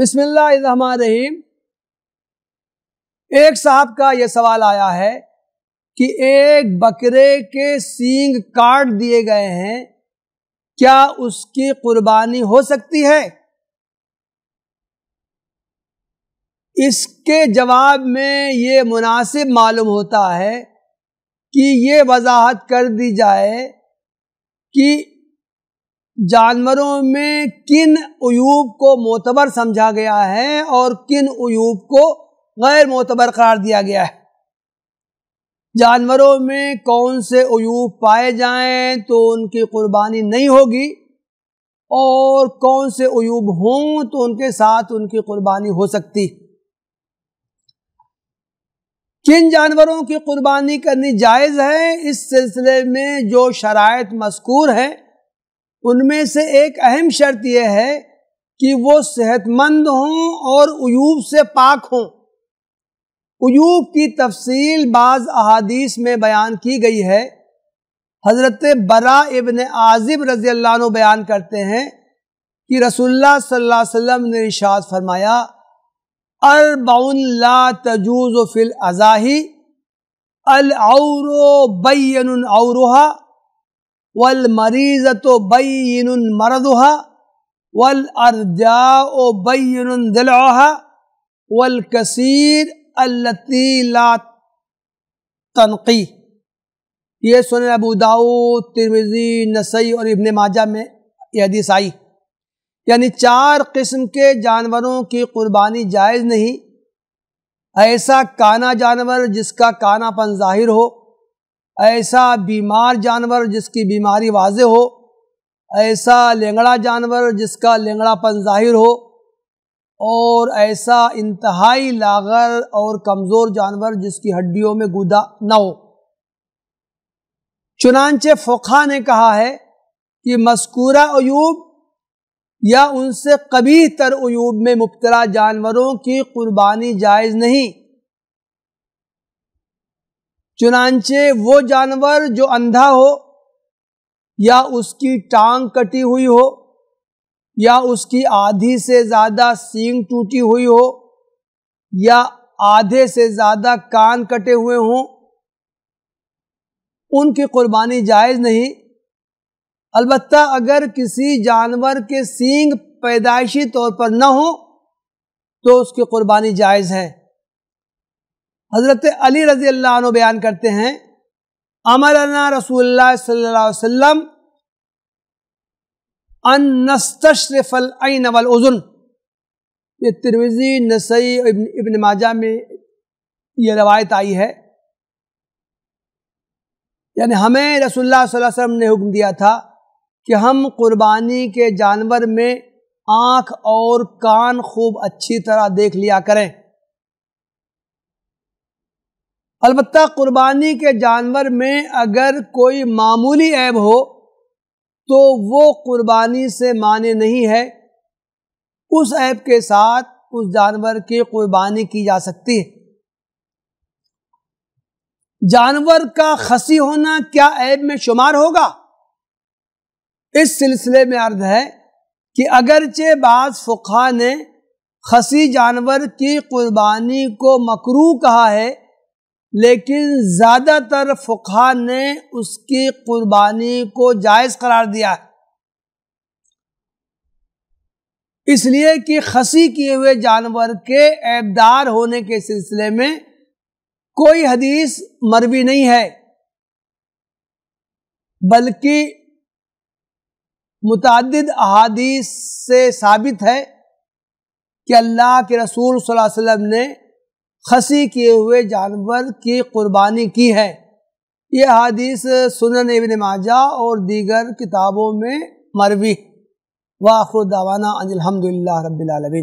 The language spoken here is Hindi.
बिस्मिल्लाम एक साहब का यह सवाल आया है कि एक बकरे के सींग काट दिए गए हैं क्या उसकी कुर्बानी हो सकती है इसके जवाब में ये मुनासिब मालूम होता है कि ये वजाहत कर दी जाए कि जानवरों में किन अयूब को मोतबर समझा गया है और किन अयूब को गैर मोतबर करार दिया गया है जानवरों में कौन से अयूब पाए जाएं तो उनकी कुर्बानी नहीं होगी और कौन से अयूब हों तो उनके साथ उनकी कुर्बानी हो सकती किन जानवरों की कुर्बानी करनी जायज़ है इस सिलसिले में जो शरात मस्कूर हैं उनमें से एक अहम शर्त यह है कि वो सेहतमंद हों और उयूब से पाक हों उयूब की तफसील बाज़ अहादीस में बयान की गई है हज़रत बरा इबन आज़िब रज़ी अल्लाह बयान करते हैं कि रसुल्ला सल्लल्लाहु अलैहि वसल्लम ने इशाद फरमाया अरबाउल्ला तजूज़ फिल अज़ाही अलऔर बैन वल मरीज तो बैन मरदहा वल अर्जा ओ बैन वल कसीर अल्लतीला तनकी ये सुन अबू दाऊद तिरमिजी नसई और इबन माजा में यह हदीस आई यानी चार किस्म के जानवरों की कुर्बानी जायज़ नहीं ऐसा काना जानवर जिसका कानापन जाहिर हो ऐसा बीमार जानवर जिसकी बीमारी वाज हो ऐसा लेंगड़ा जानवर जिसका लेंगड़ापन जाहिर हो और ऐसा इंतहाई लागर और कमज़ोर जानवर जिसकी हड्डियों में गुदा न हो चुनानचे फोखा ने कहा है कि मस्कूरा अयूब या उनसे कभी तर अयूब में मुबतला जानवरों की कुर्बानी जायज़ नहीं चुनाचे वो जानवर जो अंधा हो या उसकी टांग कटी हुई हो या उसकी आधी से ज़्यादा सींग टूटी हुई हो या आधे से ज़्यादा कान कटे हुए हों उनकी कुर्बानी जायज़ नहीं अलबत् अगर किसी जानवर के सींग पैदाइशी तौर पर न हो तो उसकी कुर्बानी जायज़ है हज़रत अली रजी अल्लाह बयान करते हैं अमरना रसूल सल्लाम अनस्तरफल आइन उज़ुन ये तिरविजी नसई इबन, माजा में ये रवायत आई है यानी हमें रसोल्ला वसम ने हुक्म दिया था कि हम कुर्बानी के जानवर में आँख और कान खूब अच्छी तरह देख लिया करें अलबत् क़ुरबानी के जानवर में अगर कोई मामूली ऐब हो तो वो क़ुरबानी से माने नहीं है उस ऐब के साथ उस जानवर की क़ुरबानी की जा सकती है जानवर का खसी होना क्या ऐब में शुमार होगा इस सिलसिले में अर्ज है कि अगरचे बाज फ़ुखा ने खसी जानवर की क़ुरबानी को मकरू कहा है लेकिन ज़्यादातर फुखा ने उसकी कुर्बानी को जायज़ करार दिया है इसलिए कि खसी किए हुए जानवर के ऐबदार होने के सिलसिले में कोई हदीस मरवी नहीं है बल्कि मुतद अहादीस से साबित है कि अल्लाह के रसूल सल्लल्लाहु अलैहि वसल्लम ने खसी किए हुए जानवर की कुर्बानी की है ये हदीस सुनन इबन माजा और दीगर किताबों में मरवी वाखुर दावाना अनिलहमदिल्ला रबीआलमीन